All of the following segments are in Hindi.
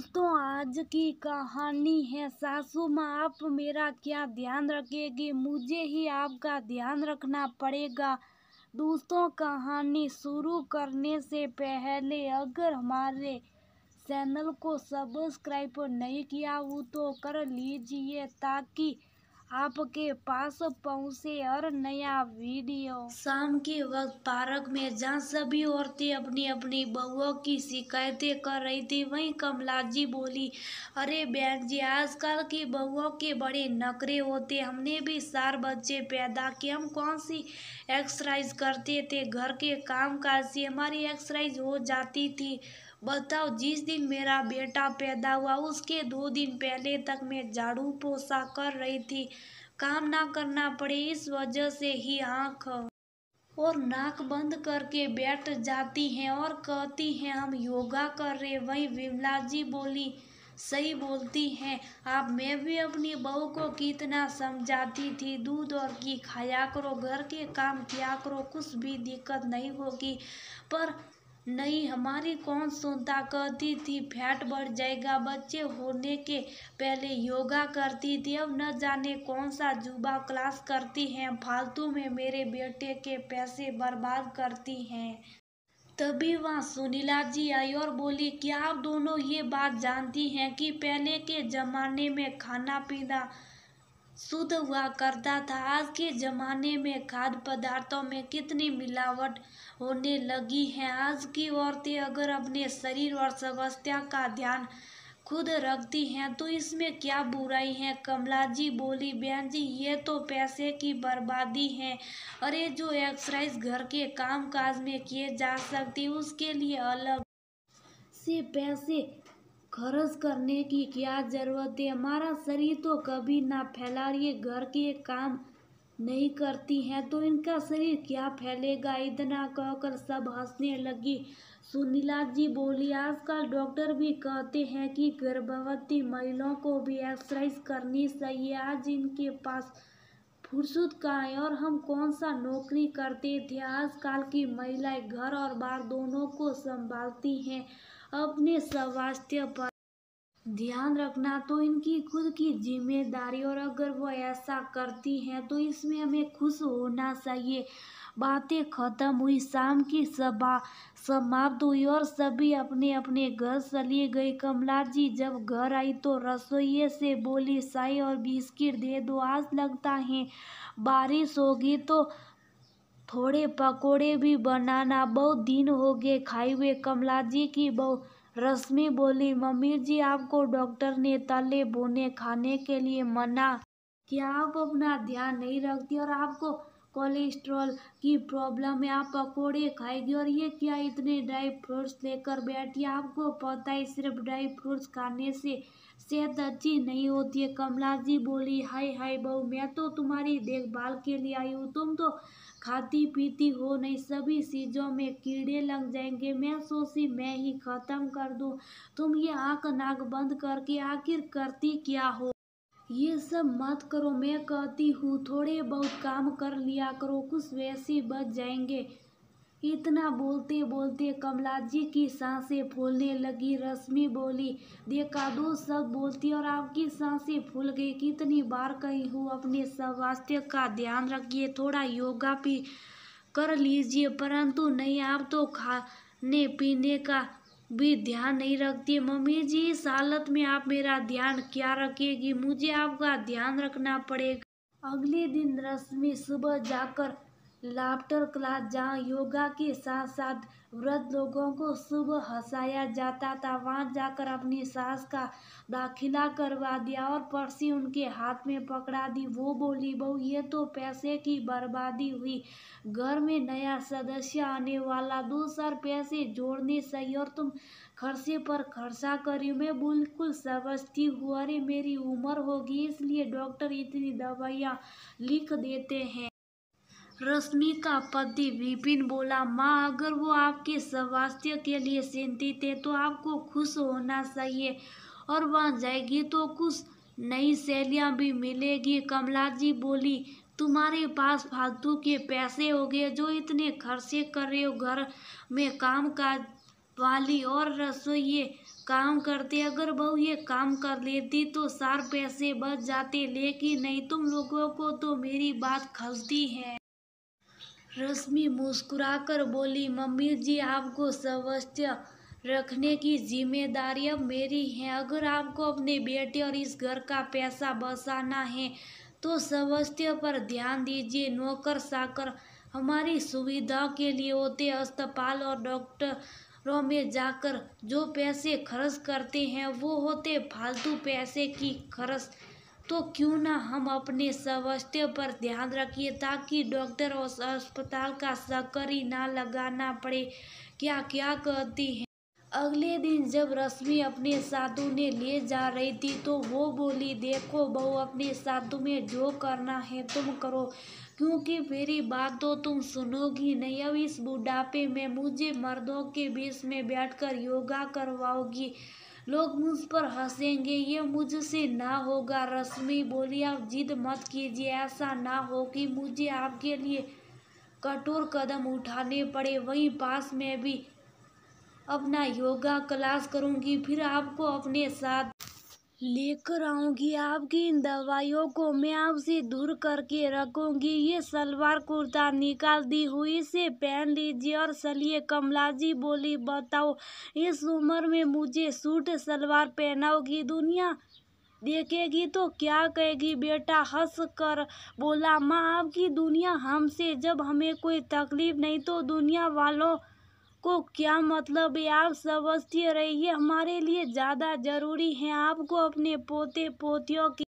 दोस्तों आज की कहानी है सासू माँ आप मेरा क्या ध्यान रखेगी मुझे ही आपका ध्यान रखना पड़ेगा दोस्तों कहानी शुरू करने से पहले अगर हमारे चैनल को सब्सक्राइब नहीं किया हो तो कर लीजिए ताकि आपके पास पहुँचे और नया वीडियो शाम के वक्त पार्क में जहाँ सभी औरतें अपनी अपनी बहुओं की शिकायतें कर रही थी वहीं कमला जी बोली अरे बहन जी आजकल की बहुओं के बड़े नखरे होते हमने भी चार बच्चे पैदा किए हम कौन सी एक्सरसाइज करते थे घर के काम काज से हमारी एक्सरसाइज हो जाती थी बताओ जिस दिन मेरा बेटा पैदा हुआ उसके दो दिन पहले तक मैं झाड़ू पोसा कर रही थी काम ना करना पड़े इस वजह से ही आँख और नाक बंद करके बैठ जाती हैं और कहती हैं हम योगा कर रहे वहीं विमला जी बोली सही बोलती हैं आप मैं भी अपनी बहू को कितना समझाती थी दूध और घी खाया करो घर के काम किया करो कुछ भी दिक्कत नहीं होगी पर नहीं हमारी कौन सुनता कहती थी फैट बढ़ जाएगा बच्चे होने के पहले योगा करती थी अब न जाने कौन सा जुबा क्लास करती हैं फालतू में मेरे बेटे के पैसे बर्बाद करती हैं तभी वहाँ सुनीला जी आई और बोली क्या आप दोनों ये बात जानती हैं कि पहले के ज़माने में खाना पीना शुद्ध हुआ करता था आज के ज़माने में खाद्य पदार्थों में कितनी मिलावट होने लगी है आज की औरतें अगर अपने शरीर और स्वास्थ्य का ध्यान खुद रखती हैं तो इसमें क्या बुराई है कमला जी बोली बहन जी ये तो पैसे की बर्बादी है अरे जो एक्सरसाइज घर के काम काज में किए जा सकती उसके लिए अलग से पैसे खर्च करने की क्या ज़रूरत है हमारा शरीर तो कभी ना फैला रही घर के काम नहीं करती हैं तो इनका शरीर क्या फैलेगा इतना कहकर सब हंसने लगी सुनीला जी बोली आजकल डॉक्टर भी कहते हैं कि गर्भवती महिलाओं को भी एक्सरसाइज करनी चाहिए आज इनके पास फुर्सत कहाँ है और हम कौन सा नौकरी करते थे आजकल की महिलाएं घर और बाहर दोनों को संभालती हैं अपने स्वास्थ्य पर ध्यान रखना तो इनकी खुद की जिम्मेदारी और अगर वो ऐसा करती हैं तो इसमें हमें खुश होना चाहिए बातें खत्म हुई शाम की सभा समाप्त हुई और सभी अपने अपने घर चली गई कमला जी जब घर आई तो रसोइये से बोली साई और बिस्किट दे दो आज लगता है बारिश होगी तो थोड़े पकौड़े भी बनाना बहुत दिन हो गए खाए हुए कमला जी की बहु रश्मि बोली मम्मी जी आपको डॉक्टर ने तले बोने खाने के लिए मना क्या आप अपना ध्यान नहीं रखती और आपको कोलेस्ट्रॉल की प्रॉब्लम है आप पकौड़े खाएगी और ये क्या इतने ड्राई फ्रूट्स लेकर बैठी आपको पता है सिर्फ ड्राई फ्रूट्स खाने से सेहत अच्छी नहीं होती है कमला जी बोली हाय हाय बहू मैं तो तुम्हारी देखभाल के लिए आई हूँ तुम तो खाती पीती हो नहीं सभी चीज़ों में कीड़े लग जाएंगे मैं सोची मैं ही ख़त्म कर दूँ तुम ये आँख नाक बंद करके आखिर करती क्या हो ये सब मत करो मैं कहती हूँ थोड़े बहुत काम कर लिया करो कुछ वैसे बच जाएंगे इतना बोलते बोलते कमला जी की सांसें फूलने लगी रश्मि बोली देखा दो सब बोलती और आपकी सांसें फूल गई कितनी बार कही हो अपने स्वास्थ्य का ध्यान रखिए थोड़ा योगा भी कर लीजिए परंतु नहीं आप तो खाने पीने का भी ध्यान नहीं रखती मम्मी जी इस हालत में आप मेरा ध्यान क्या रखेगी मुझे आपका ध्यान रखना पड़ेगा अगले दिन रश्मि सुबह जाकर लाफ्टर क्लास जहाँ योगा के साथ साथ वृद्ध लोगों को सुबह हंसाया जाता था वहाँ जाकर अपनी सास का दाखिला करवा दिया और पर्सी उनके हाथ में पकड़ा दी वो बोली बहू ये तो पैसे की बर्बादी हुई घर में नया सदस्य आने वाला दो सर पैसे जोड़ने सही और तुम खर्चे पर खर्चा करी मैं बिल्कुल समझती हूँ अरे मेरी उम्र होगी इसलिए डॉक्टर इतनी दवाइयाँ लिख देते हैं रश्मि का पति विपिन बोला माँ अगर वो आपके स्वास्थ्य के लिए चिंतित है तो आपको खुश होना चाहिए और वहाँ जाएगी तो कुछ नई सहेलियाँ भी मिलेगी कमला जी बोली तुम्हारे पास फालतू के पैसे हो गए जो इतने खर्चे कर रहे हो घर में काम का वाली और रसोई काम करते अगर बहू ये काम कर लेती तो सार पैसे बच जाते लेकिन नहीं तुम लोगों को तो मेरी बात खलती है रश्मि मुस्कुराकर बोली मम्मी जी आपको स्वस्थ रखने की जिम्मेदारी अब मेरी है अगर आपको अपने बेटे और इस घर का पैसा बसाना है तो स्वास्थ्य पर ध्यान दीजिए नौकर साकर हमारी सुविधा के लिए होते अस्पताल और डॉक्टरों में जाकर जो पैसे खर्च करते हैं वो होते फालतू पैसे की खर्च तो क्यों ना हम अपने स्वास्थ्य पर ध्यान रखिए ताकि डॉक्टर और अस्पताल का सकरी ना लगाना पड़े क्या क्या कहती हैं अगले दिन जब रश्मि अपने साधु ने ले जा रही थी तो वो बोली देखो बहू अपने साधु में जो करना है तुम करो क्योंकि मेरी बात तो तुम सुनोगी नहीं अब इस बुढ़ापे में मुझे मर्दों के बीच में बैठकर योगा करवाओगी लोग मुझ पर हंसेंगे ये मुझसे ना होगा रश्मि बोली आप जिद मत कीजिए ऐसा ना हो कि मुझे आपके लिए कठोर कदम उठाने पड़े वहीं पास में भी अपना योगा क्लास करूंगी फिर आपको अपने साथ लेकर आऊँगी आपकी इन दवाइयों को मैं आपसे दूर करके रखूँगी ये सलवार कुर्ता निकाल दी हुई इसे पहन लीजिए और सलिए कमला जी बोली बताओ इस उम्र में मुझे सूट सलवार पहनाओगी दुनिया देखेगी तो क्या कहेगी बेटा हंस कर बोला माँ आपकी दुनिया हमसे जब हमें कोई तकलीफ नहीं तो दुनिया वालों को क्या मतलब है आप समझती रहिए हमारे लिए ज़्यादा ज़रूरी है आपको अपने पोते पोतियों की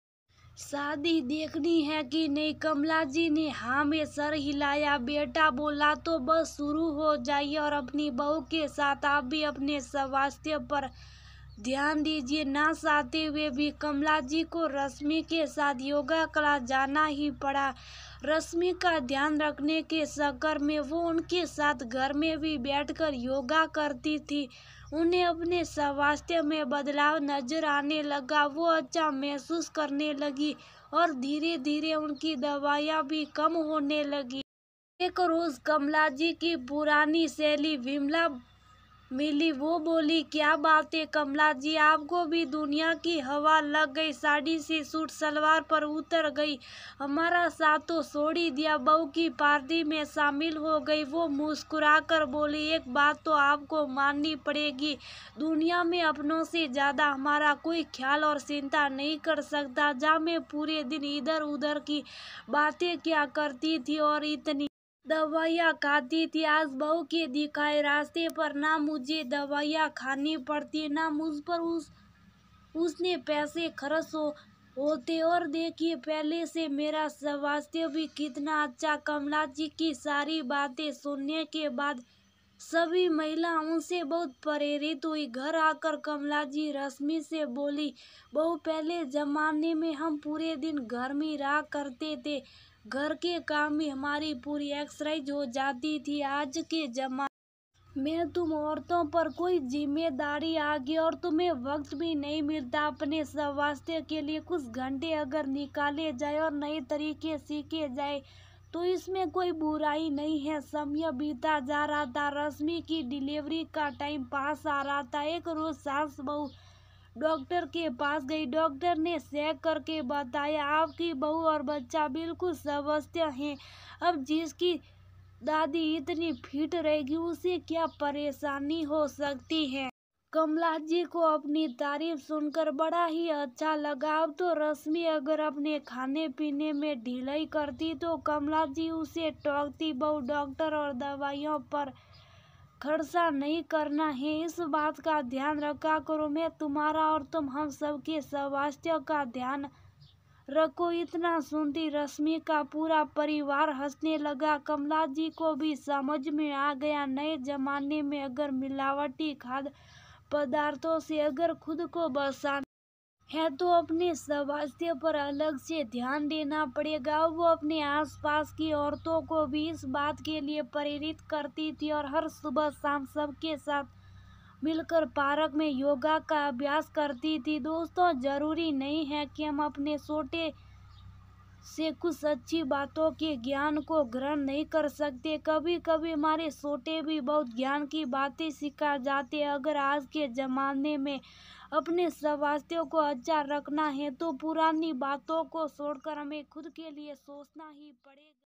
शादी देखनी है कि नहीं कमला जी ने हाँ में सर हिलाया बेटा बोला तो बस शुरू हो जाइए और अपनी बहू के साथ आप भी अपने स्वास्थ्य पर ध्यान दीजिए ना चाहते हुए भी कमला जी को रश्मि के साथ योगा क्लास जाना ही पड़ा रश्मि का ध्यान रखने के चक्कर में वो उनके साथ घर में भी बैठकर योगा करती थी उन्हें अपने स्वास्थ्य में बदलाव नजर आने लगा वो अच्छा महसूस करने लगी और धीरे धीरे उनकी दवाइयाँ भी कम होने लगी एक रोज़ कमला जी की पुरानी सहेली विमला मिली वो बोली क्या बात है कमला जी आपको भी दुनिया की हवा लग गई साड़ी से सूट सलवार पर उतर गई हमारा साथ तो छोड़ी दिया बहू की पार्टी में शामिल हो गई वो मुस्कुराकर बोली एक बात तो आपको माननी पड़ेगी दुनिया में अपनों से ज़्यादा हमारा कोई ख्याल और चिंता नहीं कर सकता जहाँ मैं पूरे दिन इधर उधर की बातें क्या करती थी और इतनी दवाइयाँ खाती थी आज बहू के दिखाए रास्ते पर ना मुझे दवाइयाँ खानी पड़ती ना मुझ पर उस उसने पैसे खर्च हो होते और देखिए पहले से मेरा स्वास्थ्य भी कितना अच्छा कमला जी की सारी बातें सुनने के बाद सभी महिला उनसे बहुत प्रेरित हुई घर आकर कमला जी रश्मि से बोली बहु पहले ज़माने में हम पूरे दिन घर में रहा करते थे घर के काम में हमारी पूरी एक्सरसाइज हो जाती थी आज के जमा में तुम औरतों पर कोई जिम्मेदारी आ गई और तुम्हें वक्त भी नहीं मिलता अपने स्वास्थ्य के लिए कुछ घंटे अगर निकाले जाए और नए तरीके सीखे जाए तो इसमें कोई बुराई नहीं है समय बीता जा रहा था रश्मि की डिलीवरी का टाइम पास आ रहा था एक रोज सास बहू डॉक्टर के पास गई डॉक्टर ने चेक करके बताया आपकी बहू और बच्चा बिल्कुल स्वस्थ हैं अब जिसकी दादी इतनी फिट रहेगी उसे क्या परेशानी हो सकती है कमला जी को अपनी तारीफ सुनकर बड़ा ही अच्छा लगा अब तो रश्मि अगर अपने खाने पीने में ढिलाई करती तो कमला जी उसे टोकती बहु डॉक्टर और दवाइयों पर खर्चा नहीं करना है इस बात का ध्यान रखा करो मैं तुम्हारा और तुम हम सब के स्वास्थ्य का ध्यान रखो इतना सुनती रश्मि का पूरा परिवार हंसने लगा कमला जी को भी समझ में आ गया नए जमाने में अगर मिलावटी खाद्य पदार्थों से अगर खुद को बसा है तो अपने स्वास्थ्य पर अलग से ध्यान देना पड़ेगा वो अपने आसपास की औरतों को भी इस बात के लिए प्रेरित करती थी और हर सुबह शाम सबके साथ मिलकर पार्क में योगा का अभ्यास करती थी दोस्तों ज़रूरी नहीं है कि हम अपने छोटे से कुछ अच्छी बातों के ज्ञान को ग्रहण नहीं कर सकते कभी कभी हमारे छोटे भी बहुत ज्ञान की बातें सिखा जाते अगर आज के ज़माने में अपने स्वास्थ्य को अच्छा रखना है तो पुरानी बातों को छोड़कर हमें खुद के लिए सोचना ही पड़ेगा